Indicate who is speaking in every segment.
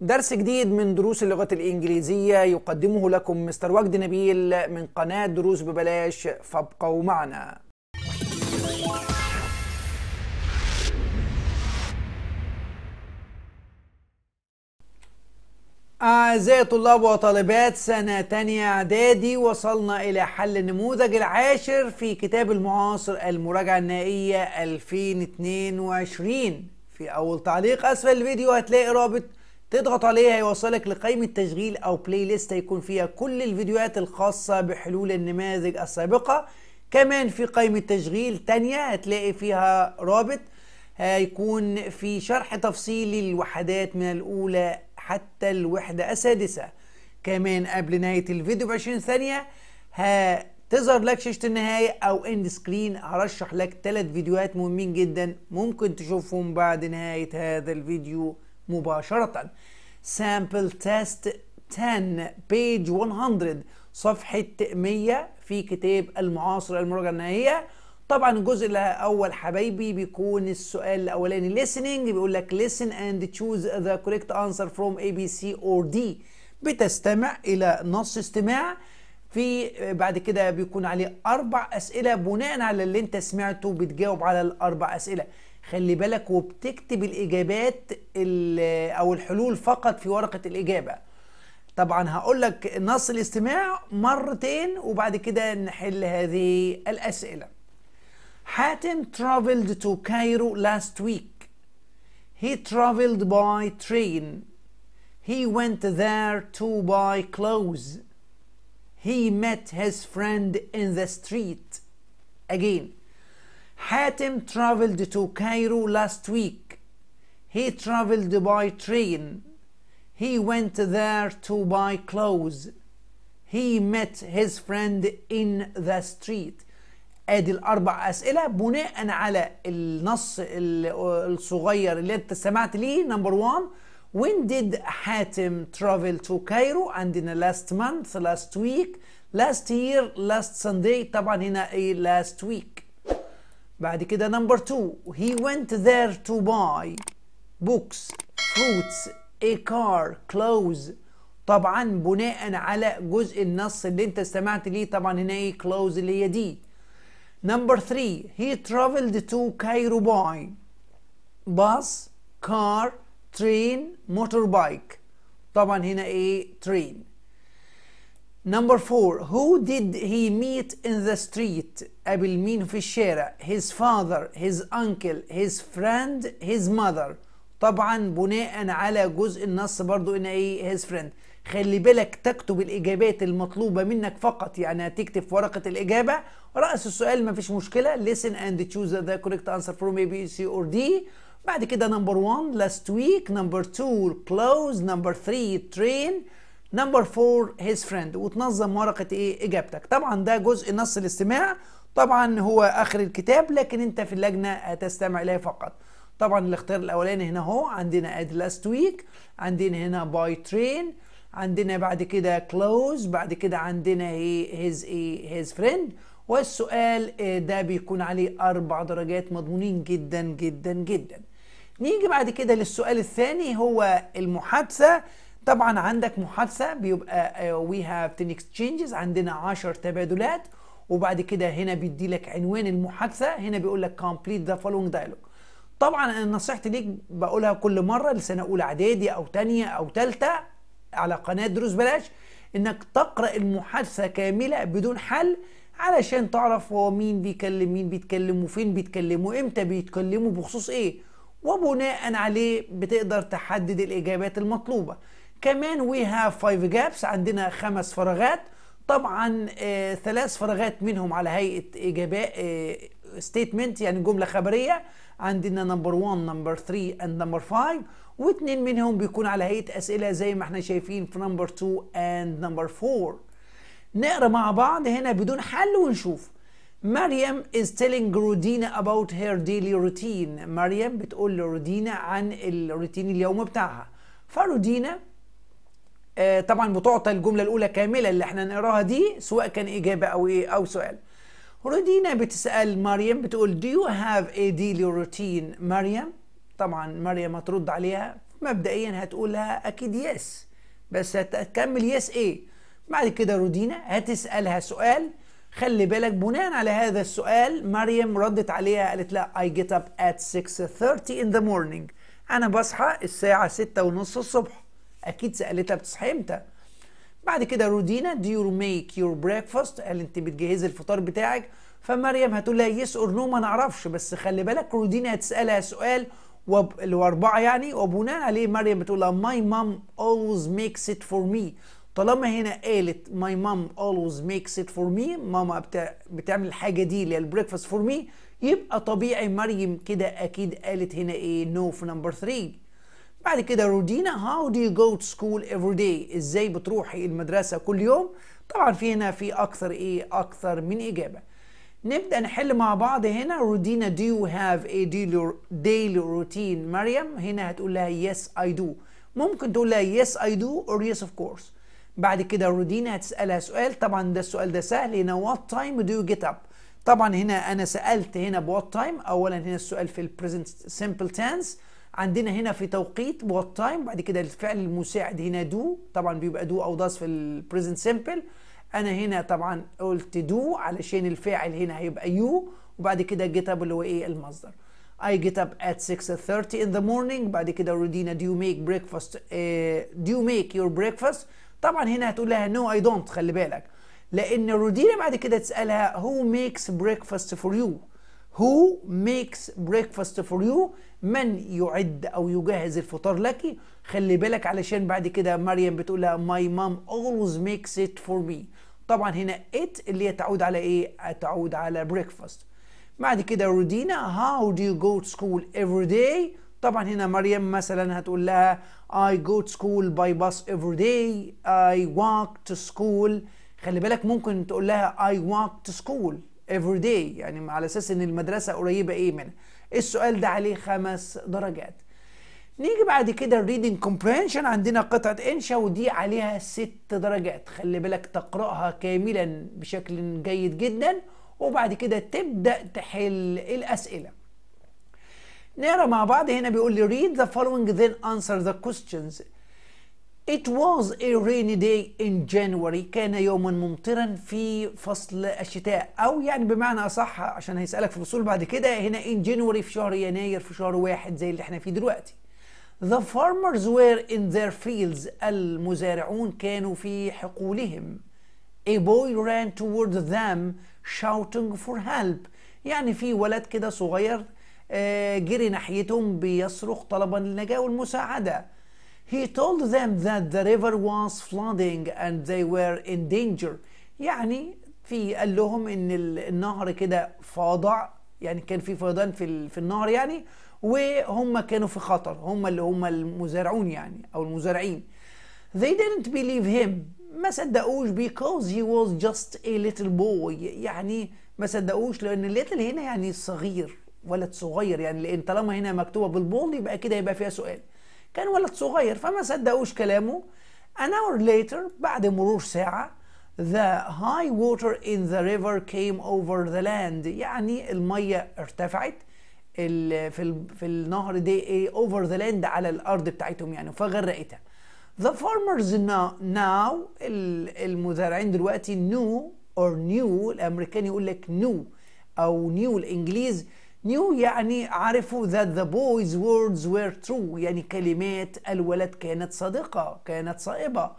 Speaker 1: درس جديد من دروس اللغة الإنجليزية يقدمه لكم مستر وجد نبيل من قناة دروس ببلاش فابقوا معنا أعزائي طلاب وطالبات سنة تانية إعدادي وصلنا إلى حل النموذج العاشر في كتاب المعاصر المراجعة النهائية 2022 في أول تعليق أسفل الفيديو هتلاقي رابط تضغط عليه هيوصلك لقائمة تشغيل أو بلاي ليست هيكون فيها كل الفيديوهات الخاصة بحلول النماذج السابقة كمان في قائمة تشغيل تانية هتلاقي فيها رابط هيكون في شرح تفصيلي للوحدات من الأولى حتى الوحدة السادسة كمان قبل نهاية الفيديو 20 ثانية هتظهر لك شاشة النهاية أو اند سكرين هرشح لك ثلاث فيديوهات مهمين جدا ممكن تشوفهم بعد نهاية هذا الفيديو مباشرة سامبل تيست 10 بيج 100 صفحة 100 في كتاب المعاصر المراجعة النهائية طبعا الجزء الاول حبايبي بيكون السؤال الاولاني listening بيقول لك listen and choose the correct answer from A B C or D بتستمع الى نص استماع في بعد كده بيكون عليه اربع اسئله بناء على اللي انت سمعته بتجاوب على الاربع اسئله خلي بالك وبتكتب الاجابات او الحلول فقط في ورقه الاجابه طبعا هقول لك نص الاستماع مرتين وبعد كده نحل هذه الاسئله حاتم traveled to Cairo last week he traveled by train he went there to buy clothes he met his friend in the street again Hatem traveled to Cairo last week. He traveled by train. He went there to buy clothes. He met his friend in the street. ادي الاربع اسئله بناء على النص الصغير اللي انت سمعت ليه نمبر 1 when did Hatem travel to Cairo and in the last month last week last year last Sunday طبعا هنا last week بعد كده نمبر 2 he went there to buy books fruits a car clothes طبعا بناء على جزء النص اللي انت استمعت ليه طبعا هنا ايه clothes اللي هي دي نمبر 3 he traveled to Cairo by bus car train motorbike طبعا هنا ايه train Number four, who did he meet in the street? قابل مين في الشارع؟ His father, his uncle, his friend, his mother. طبعا بناء على جزء النص برضو ان ايه his friend. خلي بالك تكتب الاجابات المطلوبه منك فقط يعني هتكتب في ورقه الاجابه راس السؤال مفيش مشكله listen and choose the correct answer from A B C or D بعد كده number one last week number two close number three train نمبر 4 هيز فريند وتنظم ورقه ايه اجابتك طبعا ده جزء نص الاستماع طبعا هو اخر الكتاب لكن انت في اللجنه هتستمع اليه فقط طبعا الاختيار الاولاني هنا اهو عندنا اد لاست ويك عندنا هنا باي ترين عندنا بعد كده كلوز بعد كده عندنا ايه هيز ايه هيز فريند والسؤال آه، ده بيكون عليه اربع درجات مضمونين جدا جدا جدا نيجي بعد كده للسؤال الثاني هو المحادثه طبعا عندك محادثه بيبقى وي هاف 10 اكسشينجز عندنا 10 تبادلات وبعد كده هنا بيدي لك عنوان المحادثه هنا بيقول لك كومبليت ذا فولوينج دايلوج طبعا انا نصيحتي ليك بقولها كل مره لسنه اولى اعدادي او ثانيه او ثالثه على قناه دروس بلاش انك تقرا المحادثه كامله بدون حل علشان تعرف هو مين بيكلم مين بيتكلم وفين بيتكلم وامتى بيتكلموا بخصوص ايه وبناء عليه بتقدر تحدد الاجابات المطلوبه كمان وي هاف فايف جابس عندنا خمس فراغات طبعا آه، ثلاث فراغات منهم على هيئه اجابات آه، ستيتمنت يعني جمله خبريه عندنا نمبر 1 نمبر 3 اند نمبر 5 واثنين منهم بيكون على هيئه اسئله زي ما احنا شايفين في نمبر 2 اند نمبر 4 نقرا مع بعض هنا بدون حل ونشوف مريم is telling رودينا about her daily routine مريم بتقول لرودينا عن الروتين اليومي بتاعها فرودينا آه، طبعا بتعطى الجمله الاولى كامله اللي احنا نقراها دي سواء كان اجابه او ايه او سؤال رودينا بتسال مريم بتقول do you have a daily routine مريم طبعا مريم هترد عليها مبدئيا هتقول لها اكيد يس بس هتكمل يس ايه بعد كده رودينا هتسالها سؤال خلي بالك بناء على هذا السؤال مريم ردت عليها قالت لها I get up at 6:30 in the morning أنا بصحى الساعة 6:30 ونص الصبح اكيد سالتها بتصحي امتى بعد كده رودينا do you make your breakfast قال انت بتجهزي الفطار بتاعك فمريم هتقول لها يس اور نو ما نعرفش بس خلي بالك رودينا هتسالها سؤال وب... اللي اربعه يعني وبناء عليه مريم بتقول لها my mom always makes it for me طالما هنا قالت my mom always makes it for me ماما بتا... بتعمل الحاجه دي اللي هي البريكفاست فور مي يبقى طبيعي مريم كده اكيد قالت هنا ايه نو في نمبر 3 بعد كده رودينا هاو دو يو جو تو سكول افري داي ازاي بتروحي المدرسه كل يوم طبعا في هنا في اكثر ايه اكثر من اجابه نبدا نحل مع بعض هنا رودينا do you have a daily routine مريم هنا هتقول لها يس اي دو ممكن تقول لها يس اي دو اور يس اوف كورس بعد كده رودينا هتسالها سؤال طبعا ده السؤال ده سهل هنا وات تايم دو يو جيت اب طبعا هنا انا سالت هنا بوات تايم اولا هنا السؤال في البريزنت سمبل tense عندنا هنا في توقيت وات تايم بعد كده الفعل المساعد هنا دو طبعا بيبقى دو او داس في البريزنت سمبل انا هنا طبعا قلت دو علشان الفاعل هنا هيبقى يو وبعد كده جيت اب اللي هو ايه المصدر I get up at 6:30 in the morning بعد كده رودينا do you make breakfast uh, do you make your breakfast طبعا هنا هتقول لها no I don't خلي بالك لان رودينا بعد كده تسالها who makes breakfast for you Who makes breakfast for you من يعد أو يجهز الفطار لك خلي بالك علشان بعد كده مريم بتقول لها my mom always makes it for me طبعا هنا it اللي هي تعود على ايه تعود على breakfast بعد كده رودينا how do you go to school every day طبعا هنا مريم مثلا هتقول لها I go to school by bus every day I walk to school خلي بالك ممكن تقول لها I walk to school every day يعني على اساس ان المدرسه قريبه ايه منها السؤال ده عليه خمس درجات نيجي بعد كده reading comprehension عندنا قطعه انشا ودي عليها ست درجات خلي بالك تقراها كاملا بشكل جيد جدا وبعد كده تبدا تحل الاسئله نقرا مع بعض هنا بيقول لي read the following then answer the questions It was a rainy day in January كان يوما ممطرا في فصل الشتاء أو يعني بمعنى أصح عشان هيسألك في الفصول بعد كده هنا in January في شهر يناير في شهر واحد زي اللي احنا فيه دلوقتي The farmers were in their fields المزارعون كانوا في حقولهم A boy ran toward them shouting for help يعني في ولد كده صغير آه، جري ناحيتهم بيصرخ طلبا للنجاة والمساعدة He told them that the river was flooding and they were in danger. يعني في قال لهم ان النهر كده فاضع يعني كان في فيضان في في النهر يعني وهم كانوا في خطر هم اللي هم المزارعون يعني او المزارعين. They didn't believe him ما صدقوش because he was just a little boy يعني ما صدقوش لان little هنا يعني صغير ولد صغير يعني لان طالما هنا مكتوبه بالبولد يبقى كده يبقى فيها سؤال. كان ولد صغير فما صدقوش كلامه an hour later بعد مرور ساعة the high water in the river came over the land يعني المية ارتفعت في, في النهر دي ايه over the land على الأرض بتاعتهم يعني فغرقتها the farmers now, now المزارعين دلوقتي knew or knew الأمريكان يقول لك knew أو knew الإنجليز نيو يعني عرفوا that the boy's words were true يعني كلمات الولد كانت صادقة كانت صائبة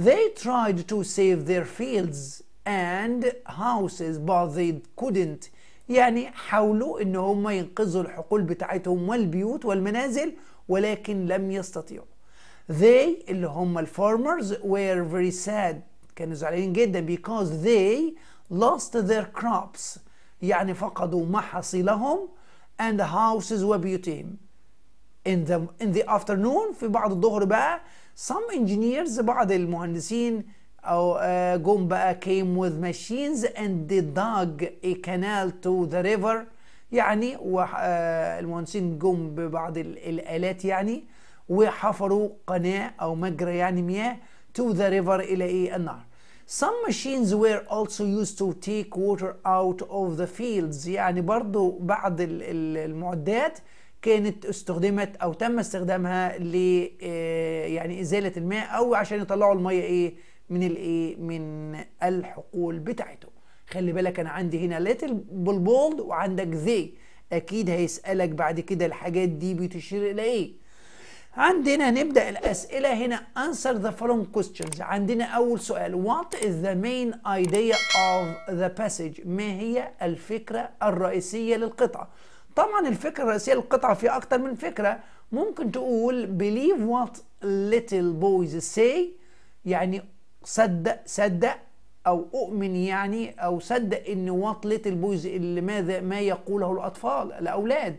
Speaker 1: they tried to save their fields and houses but they couldn't يعني حاولوا ان هم ينقذوا الحقول بتاعتهم والبيوت والمنازل ولكن لم يستطيعوا they اللي هم الفارمرز were very sad كانوا زعلانين جدا because they lost their crops يعني فقدوا ما حصلهم and houses وبيوتهم in the, in the afternoon في بعد الظهر بقى some engineers بعض المهندسين أو آه، جم بقى came with machines and they dug a canal to the river يعني آه، المهندسين جم ببعض الآلات يعني وحفروا قناة أو مجرى يعني مياه to the river إلى إيه النهر Some machines were also used to take water out of the fields يعني برضو بعض المعدات كانت استخدمت او تم استخدامها ل آه، يعني ازاله الماء او عشان يطلعوا الميه ايه من الايه من الحقول بتاعته خلي بالك انا عندي هنا little بالبولد وعندك ذي اكيد هيسالك بعد كده الحاجات دي بتشير الى ايه عندنا نبدأ الأسئلة هنا answer the following questions عندنا أول سؤال what is the main idea of the passage ما هي الفكرة الرئيسية للقطعة طبعا الفكرة الرئيسية للقطعة في أكتر من فكرة ممكن تقول believe what little boys say يعني صدق صدق أو أؤمن يعني أو صدق إن what little boys اللي ماذا ما يقوله الأطفال الأولاد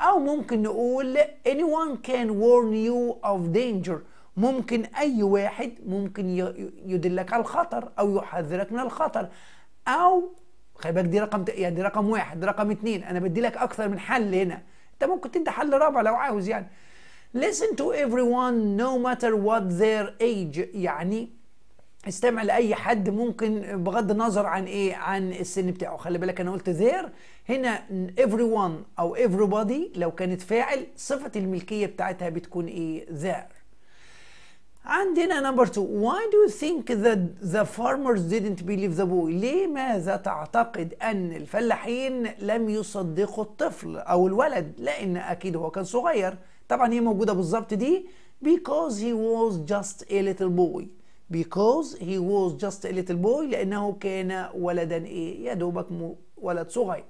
Speaker 1: أو ممكن نقول anyone can warn you of danger ممكن أي واحد ممكن يدلك على الخطر أو يحذرك من الخطر أو خلي بالك دي رقم يعني دي رقم واحد دي رقم اتنين أنا بدي لك أكثر من حل هنا أنت ممكن تدي حل رابع لو عاوز يعني listen to everyone no matter what their age يعني استمع لاي حد ممكن بغض النظر عن ايه عن السن بتاعه خلي بالك انا قلت ذير هنا everyone او everybody لو كانت فاعل صفه الملكيه بتاعتها بتكون ايه ذير عندنا نمبر 2 why do you think that the farmers didn't believe the boy لماذا تعتقد ان الفلاحين لم يصدقوا الطفل او الولد لان اكيد هو كان صغير طبعا هي موجوده بالظبط دي because he was just a little boy because he was just a little boy لأنه كان ولدا إيه يا دوبك ولد صغير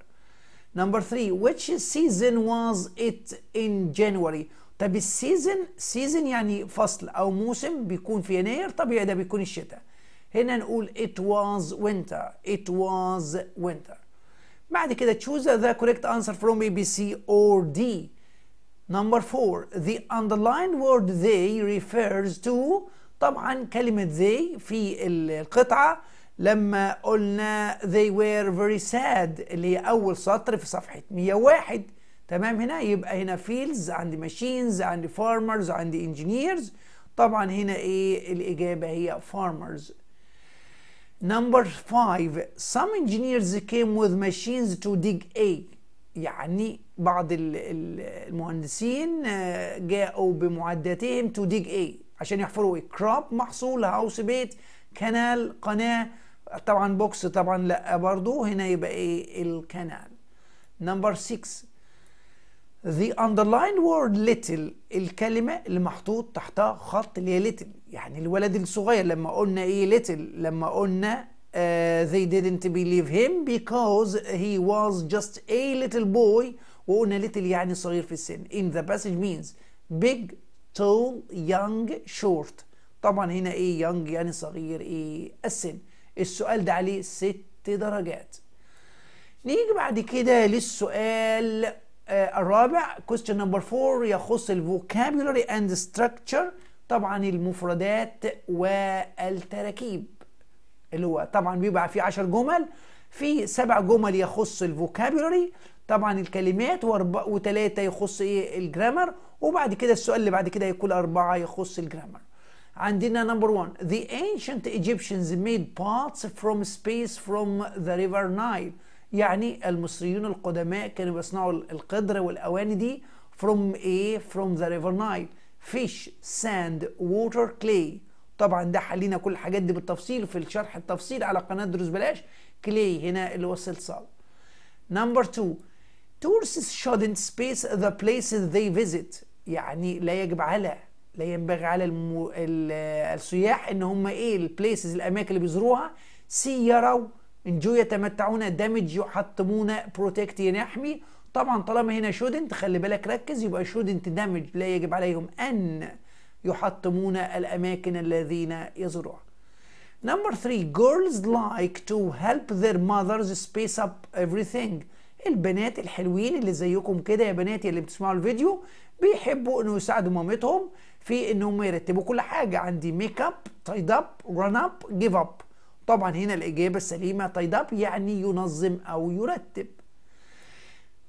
Speaker 1: number three which season was it in January طب السيزن سيزن يعني فصل أو موسم بيكون في يناير طبيعي ده بيكون الشتاء هنا نقول it was winter it was winter بعد كده choose the correct answer from A B C or D number four the underlined word they refers to طبعا كلمة they في القطعة لما قلنا they were very sad اللي هي أول سطر في صفحة 101 تمام هنا يبقى هنا fields عندي machines عندي farmers عندي engineers طبعا هنا إيه الإجابة هي farmers Number 5 Some engineers came with machines to dig a يعني بعض المهندسين آه، جاءوا بمعداتهم to dig a عشان يحفروا ايه كراب محصول هاوس بيت كنال قناه طبعا بوكس طبعا لا برضو هنا يبقى ايه الكنال نمبر 6 the underlined word little الكلمة اللي محطوط تحتها خط اللي هي little يعني الولد الصغير لما قلنا ايه little لما قلنا uh, they didn't believe him because he was just a little boy وقلنا little يعني صغير في السن in the passage means big tall young short طبعا هنا ايه young يعني صغير ايه السن السؤال ده عليه ست درجات نيجي بعد كده للسؤال آه الرابع question number four يخص ال vocabulary and structure طبعا المفردات والتراكيب اللي هو طبعا بيبقى فيه 10 جمل في سبع جمل يخص الفوكابولري طبعا الكلمات وثلاثه يخص ايه الجرامر وبعد كده السؤال اللي بعد كده هيكون اربعه يخص الجرامر عندنا نمبر 1 the ancient Egyptians made pots from space from the river Nile يعني المصريون القدماء كانوا بيصنعوا القدر والاواني دي from ايه from the river Nile fish sand water clay طبعا ده حلينا كل الحاجات دي بالتفصيل في الشرح التفصيل على قناه دروس بلاش كلي هنا اللي هو الصلصال نمبر 2 tourists shouldn't space the places they visit يعني لا يجب على لا ينبغي على المو... ال... السياح ان هم ايه البليسز الاماكن اللي بيزوروها سي يروا انجو يتمتعون دامج يحطمون بروتكت ينحمي طبعا طالما هنا شودنت خلي بالك ركز يبقى شودنت دامج لا يجب عليهم ان يحطمون الأماكن الذين يزرعون Number three, girls like to help their mothers space up everything. البنات الحلوين اللي زيكم كده يا بناتي اللي بتسمعوا الفيديو بيحبوا انه يساعدوا مامتهم في انهم يرتبوا كل حاجه عندي ميك اب تايد اب ران اب جيف اب طبعا هنا الاجابه السليمه تايد اب يعني ينظم او يرتب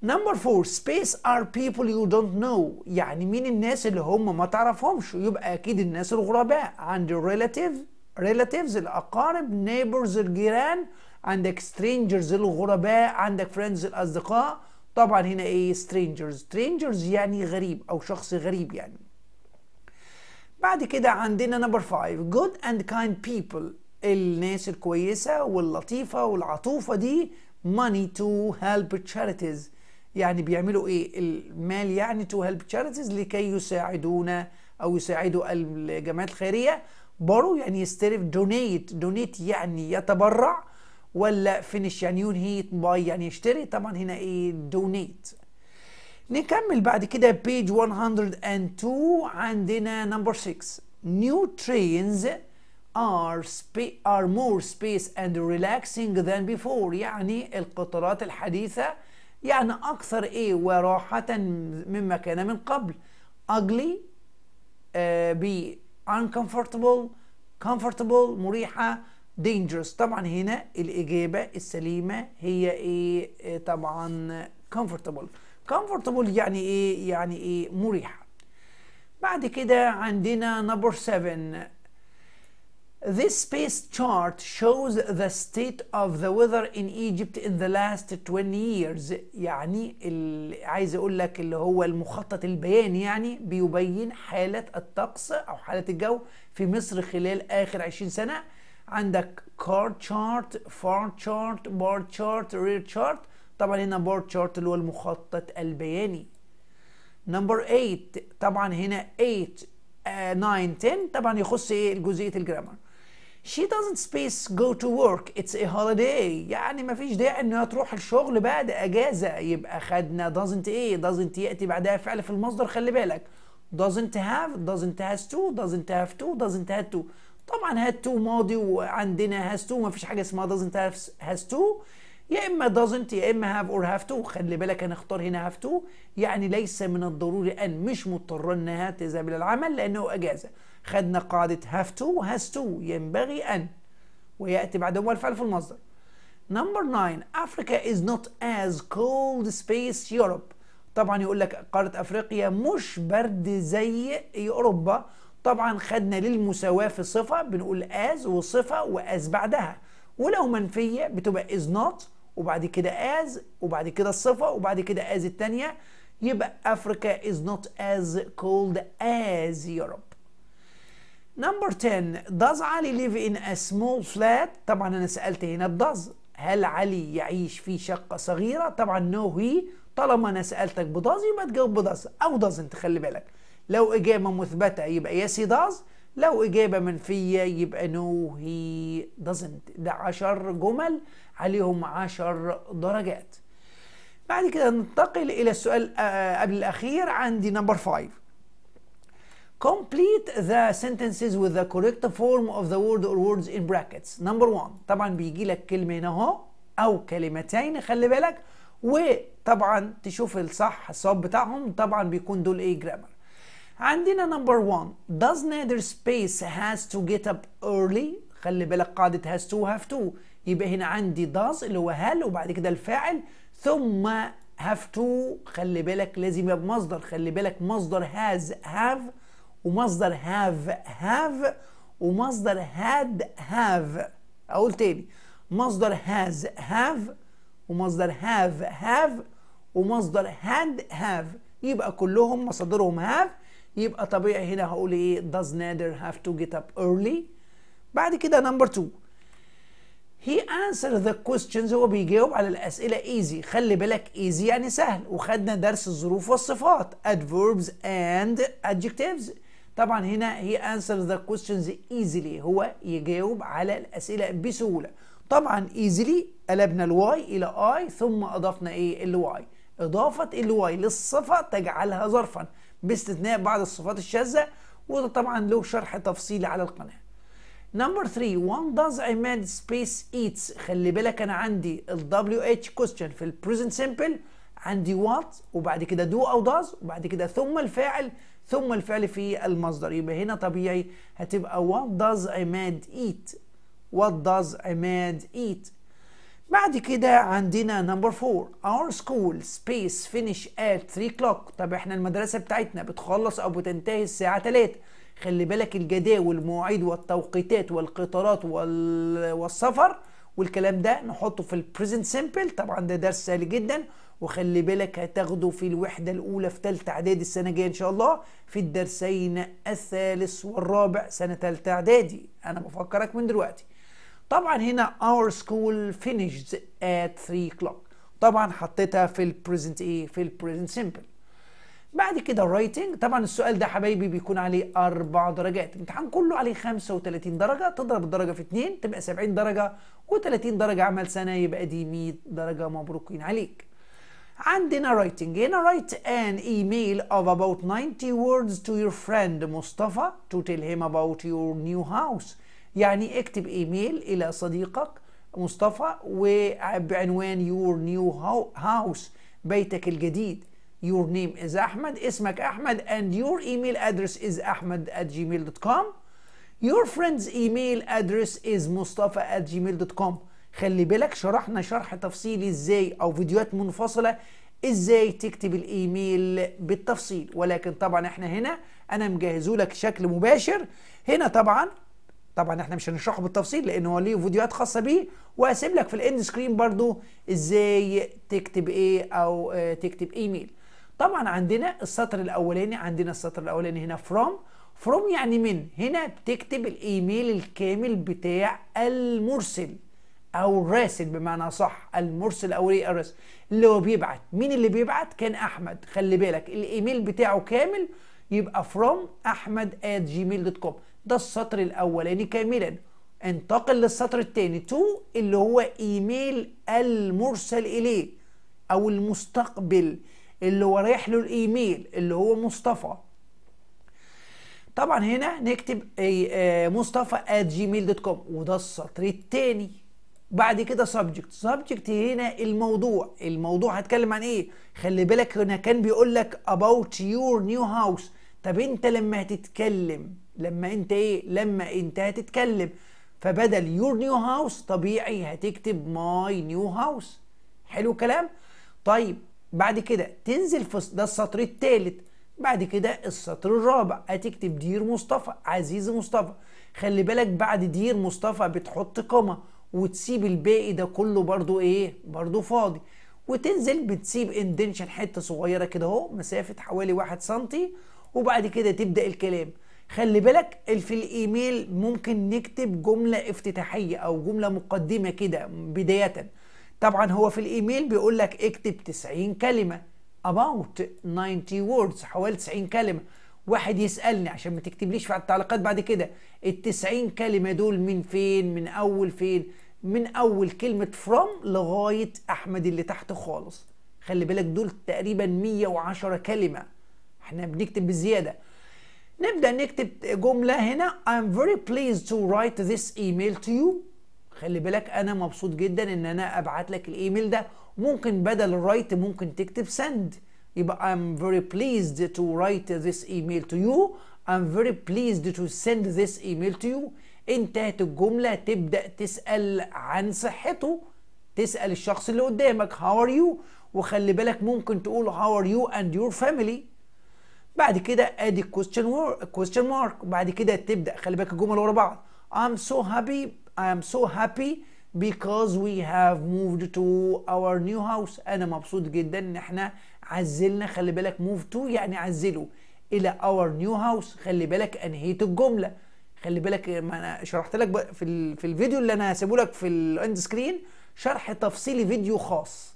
Speaker 1: نمبر فور سبيس ار بيبل يو دونت نو يعني مين الناس اللي هم ما تعرفهمش يبقى اكيد الناس الغرباء عند الريلاتيف ريلاتيفز الاقارب نيبرز الجيران عندك سترينجرز الغرباء عندك فريندز الاصدقاء طبعا هنا ايه سترينجرز سترينجرز يعني غريب او شخص غريب يعني بعد كده عندنا نمبر 5 جود اند كايند بيبل الناس الكويسه واللطيفه والعطوفه دي money to help charities يعني بيعملوا ايه المال يعني تو هيلب تشاريتيز لكي يساعدونا او يساعدوا الجمعيات الخيريه بورو يعني يستلف دونيت دونيت يعني يتبرع ولا فينش يعني ينهي باي يعني يشتري طبعا هنا ايه دونيت نكمل بعد كده بيج 102 عندنا نمبر 6 new ار are, are more space and relaxing than before يعني القطارات الحديثة يعني أكثر إيه وراحة مما كان من قبل ugly uh, آه، ب uncomfortable comfortable مريحة dangerous طبعا هنا الإجابة السليمة هي إيه, إيه طبعا comfortable comfortable يعني إيه يعني إيه مريحة بعد كده عندنا نمبر 7 This space chart shows the state of the weather in Egypt in the last 20 years يعني عايز اقول لك اللي هو المخطط البياني يعني بيبين حالة الطقس او حالة الجو في مصر خلال اخر 20 سنة عندك car chart, far chart, bar chart, rear chart طبعا هنا bar chart اللي هو المخطط البياني number 8 طبعا هنا 8 9 10 طبعا يخص ايه جزئية الجرامر she doesn't space go to work it's a holiday يعني مفيش داعي انها تروح الشغل بعد اجازه يبقى خدنا doesn't ايه doesn't ياتي بعدها فعل في المصدر خلي بالك doesn't have doesn't has to doesn't have to doesn't have to طبعا had to ماضي وعندنا has to مفيش حاجه اسمها doesn't have has to يا اما doesn't يا اما have or have to خلي بالك انا اختار هنا have to يعني ليس من الضروري ان مش مضطره انها تذهب الى العمل لانه اجازه خدنا قاعدة have to has to ينبغي أن ويأتي بعدهم الفعل في المصدر Number 9 Africa is not as cold space Europe طبعا يقول لك قارة أفريقيا مش برد زي أوروبا طبعا خدنا للمساواة في صفة بنقول as وصفة وas بعدها ولو منفية بتبقى is not وبعد كده as وبعد كده الصفة وبعد كده as التانية يبقى أفريكا is not as cold as Europe نمبر 10 داز علي ليف ان ا سمول فلات طبعا انا سألت هنا داز هل علي يعيش في شقة صغيرة طبعا no هي طالما انا سألتك بداز يبقى تجاوب بداز او انت خلي بالك لو اجابة مثبتة يبقى يس داز لو اجابة منفية يبقى نو هي دازنت ده 10 جمل عليهم 10 درجات بعد كده ننتقل الى السؤال آه، قبل الاخير عندي نمبر 5 Complete the sentences with the correct form of the word or words in brackets. Number one طبعا بيجي لك كلمة هنا اهو أو كلمتين خلي بالك وطبعا تشوف الصح الصواب بتاعهم طبعا بيكون دول ايه جرامر. عندنا نمبر 1 does neither space has to get up early خلي بالك قاعدة has to have to يبقى هنا عندي does اللي هو هل وبعد كده الفاعل ثم have to خلي بالك لازم يبقى بمصدر خلي بالك مصدر has have ومصدر هاف هاف ومصدر هاد هاف اقول تاني مصدر هاز هاف ومصدر هاف هاف ومصدر هاد هاف يبقى كلهم مصادرهم هاف يبقى طبيعي هنا هقول ايه does Nader have to get up early بعد كده نمبر 2 he انسر the questions هو بيجاوب على الاسئله ايزي خلي بالك ايزي يعني سهل وخدنا درس الظروف والصفات adverbs and adjectives طبعا هنا هي انسر ذا كويستشنز ايزلي هو يجاوب على الاسئله بسهوله طبعا ايزلي قلبنا الواي الى اي ثم اضفنا ايه الواي اضافه الواي للصفه تجعلها ظرفا باستثناء بعض الصفات الشاذه وده طبعا له شرح تفصيلي على القناه نمبر 3 وان داز اي مان سبيس ايتس خلي بالك انا عندي ال دبليو اتش كويستشن في البريزنت سمبل عندي وات وبعد كده دو او داز وبعد كده ثم الفاعل ثم الفعل في المصدر يبقى هنا طبيعي هتبقى what does عماد eat what does عماد eat بعد كده عندنا نمبر 4 our school space finish at 3 o'clock طب احنا المدرسة بتاعتنا بتخلص او بتنتهي الساعة 3 خلي بالك الجداول والمواعيد والتوقيتات والقطارات وال... والسفر والكلام ده نحطه في البريزنت سيمبل طبعا ده درس سهل جدا وخلي بالك هتاخده في الوحدة الأولى في تالتة إعدادي السنة الجاية إن شاء الله في الدرسين الثالث والرابع سنة تالتة إعدادي أنا بفكرك من دلوقتي طبعا هنا our school finished at 3 o'clock طبعا حطيتها في البريزنت ايه في البريزنت simple بعد كده رايتنج طبعا السؤال ده حبايبي بيكون عليه اربع درجات الامتحان كله عليه 35 درجه تضرب الدرجه في 2 تبقى 70 درجه و30 درجه عمل سنه يبقى دي 100 درجه مبروكين عليك عندنا writing هنا write an email of about 90 words to your friend مصطفى to tell him about your new house يعني اكتب ايميل الى صديقك مصطفى وبعنوان your new house بيتك الجديد your name is احمد اسمك احمد and your email address is احمد at gmail.com your friend's email address is mustafa at gmail.com خلي بالك شرحنا شرح تفصيلي ازاي او فيديوهات منفصله ازاي تكتب الايميل بالتفصيل ولكن طبعا احنا هنا انا مجهزه لك شكل مباشر هنا طبعا طبعا احنا مش هنشرحه بالتفصيل لان هو ليه فيديوهات خاصه بيه وهسيب لك في الاند سكرين برضو ازاي تكتب ايه او اه تكتب ايميل طبعا عندنا السطر الاولاني عندنا السطر الاولاني هنا فروم فروم يعني من هنا بتكتب الايميل الكامل بتاع المرسل او الراسل بمعنى صح المرسل او الراسل اللي هو بيبعت مين اللي بيبعت كان احمد خلي بالك الايميل بتاعه كامل يبقى فروم احمد at جيميل دوت كوم ده السطر الاولاني كاملا انتقل للسطر الثاني تو اللي هو ايميل المرسل اليه او المستقبل اللي هو رايح له الايميل اللي هو مصطفى طبعا هنا نكتب آه، مصطفى at جيميل دوت كوم وده السطر الثاني بعد كده سبجكت سبجكت هنا الموضوع الموضوع هتكلم عن ايه خلي بالك هنا كان بيقول لك about your new house طب انت لما هتتكلم لما انت ايه لما انت هتتكلم فبدل يور نيو هاوس طبيعي هتكتب ماي نيو هاوس حلو الكلام طيب بعد كده تنزل في ده السطر الثالث بعد كده السطر الرابع هتكتب دير مصطفى عزيز مصطفى خلي بالك بعد دير مصطفى بتحط كومه وتسيب الباقي ده كله برضو ايه برضو فاضي وتنزل بتسيب اندنشن حته صغيره كده اهو مسافه حوالي 1 سم وبعد كده تبدا الكلام خلي بالك في الايميل ممكن نكتب جمله افتتاحيه او جمله مقدمه كده بدايه طبعا هو في الايميل بيقول لك اكتب 90 كلمه about 90 words حوالي 90 كلمه واحد يسالني عشان ما تكتبليش في التعليقات بعد كده ال 90 كلمه دول من فين من اول فين من اول كلمه فروم لغايه احمد اللي تحت خالص خلي بالك دول تقريبا 110 كلمه احنا بنكتب بزياده نبدا نكتب جمله هنا I'm very pleased to write this email to you خلي بالك انا مبسوط جدا ان انا ابعت لك الايميل ده ممكن بدل write ممكن تكتب send يبقى I'm very pleased to write this email to you I'm very pleased to send this email to you انتهت الجمله تبدا تسال عن صحته تسال الشخص اللي قدامك هاو ار يو وخلي بالك ممكن تقول هاو ار يو اند يور فاميلي بعد كده ادي كويستشن كويستشن مارك بعد كده تبدا خلي بالك الجمل ورا بعض I'm so happy am so happy because we have moved to our new house انا مبسوط جدا ان احنا عزلنا خلي بالك move to يعني عزلوا الى our new house خلي بالك انهيت الجمله خلي بالك ما انا شرحت لك في في الفيديو اللي انا هسيبه لك في الاند سكرين شرح تفصيلي فيديو خاص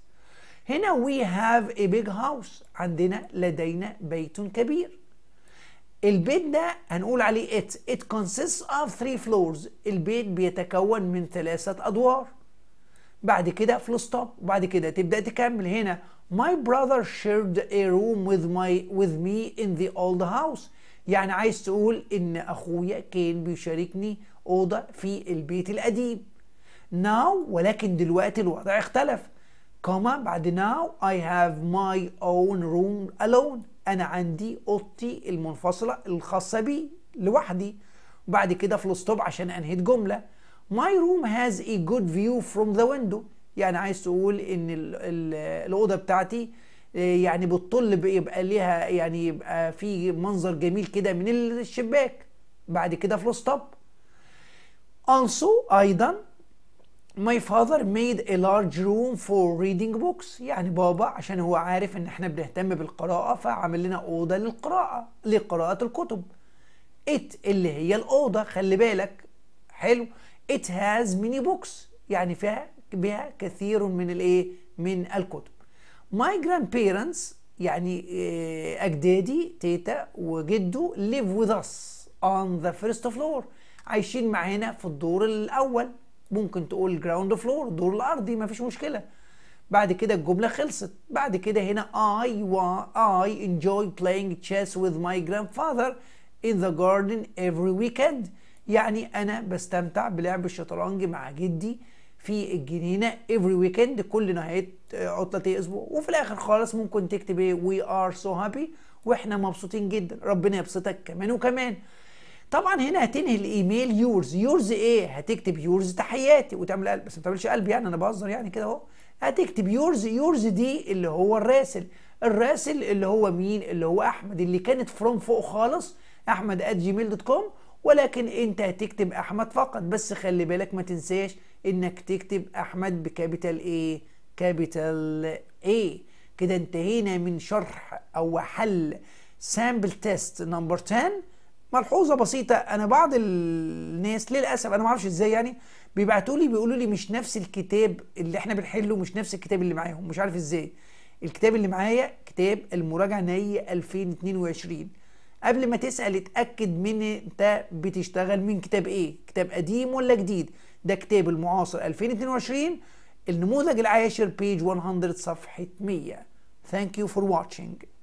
Speaker 1: هنا وي هاف a بيج هاوس عندنا لدينا بيت كبير البيت ده هنقول عليه ات ات consists اوف 3 فلورز البيت بيتكون من ثلاثة أدوار بعد كده فلوس ستوب وبعد كده تبدأ تكمل هنا My brother shared a room with my with me in the old house. يعني عايز تقول إن أخويا كان بيشاركني أوضة في البيت القديم. Now ولكن دلوقتي الوضع اختلف. كما بعد now I have my own room alone. أنا عندي أوضتي المنفصلة الخاصة بي لوحدي. وبعد كده في الستوب عشان أنهي الجملة. My room has a good view from the window. يعني عايز تقول ان الاوضه بتاعتي آه، يعني بتطل بيبقى ليها يعني يبقى في منظر جميل كده من الشباك بعد كده في الاسطب also ايضا my father made a large room for reading books يعني بابا عشان هو عارف ان احنا بنهتم بالقراءة فعمل لنا أوضة للقراءة لقراءة الكتب it اللي هي الأوضة خلي بالك حلو it has many books يعني فيها بها كثير من الايه من الكتب my grandparents يعني آه، اجدادي تيتا وجده ليف وذ اس اون ذا فيرست فلور عايشين معانا في الدور الاول ممكن تقول جراوند فلور الدور الارضي مفيش مشكله بعد كده الجمله خلصت بعد كده هنا اي I enjoy playing chess with my grandfather in the garden every weekend يعني انا بستمتع بلعب الشطرنج مع جدي في الجنينه every ويكند كل نهايه آه، عطله إيه، اسبوع وفي الاخر خالص ممكن تكتب ايه وي ار سو هابي واحنا مبسوطين جدا ربنا يبسطك كمان وكمان طبعا هنا هتنهي الايميل يورز يورز ايه هتكتب يورز تحياتي وتعمل قلب بس ما تعملش قلب يعني انا بهزر يعني كده اهو هتكتب يورز يورز دي اللي هو الراسل الراسل اللي هو مين اللي هو احمد اللي كانت فروم فوق خالص احمد @جيميل دوت كوم ولكن انت هتكتب احمد فقط بس خلي بالك ما تنساش انك تكتب احمد بكابيتال ايه كابيتال ايه كده انتهينا من شرح او حل سامبل تيست نمبر 10 ملحوظه بسيطه انا بعض الناس للاسف انا ما اعرفش ازاي يعني بيبعتوا لي بيقولوا لي مش نفس الكتاب اللي احنا بنحله مش نفس الكتاب اللي معاهم مش عارف ازاي الكتاب اللي معايا كتاب المراجعه ناي 2022 قبل ما تسال اتاكد من انت بتشتغل من كتاب ايه كتاب قديم ولا جديد ده كتاب المعاصر 2022 النموذج العاشر بيج 100 صفحة 100 Thank you for watching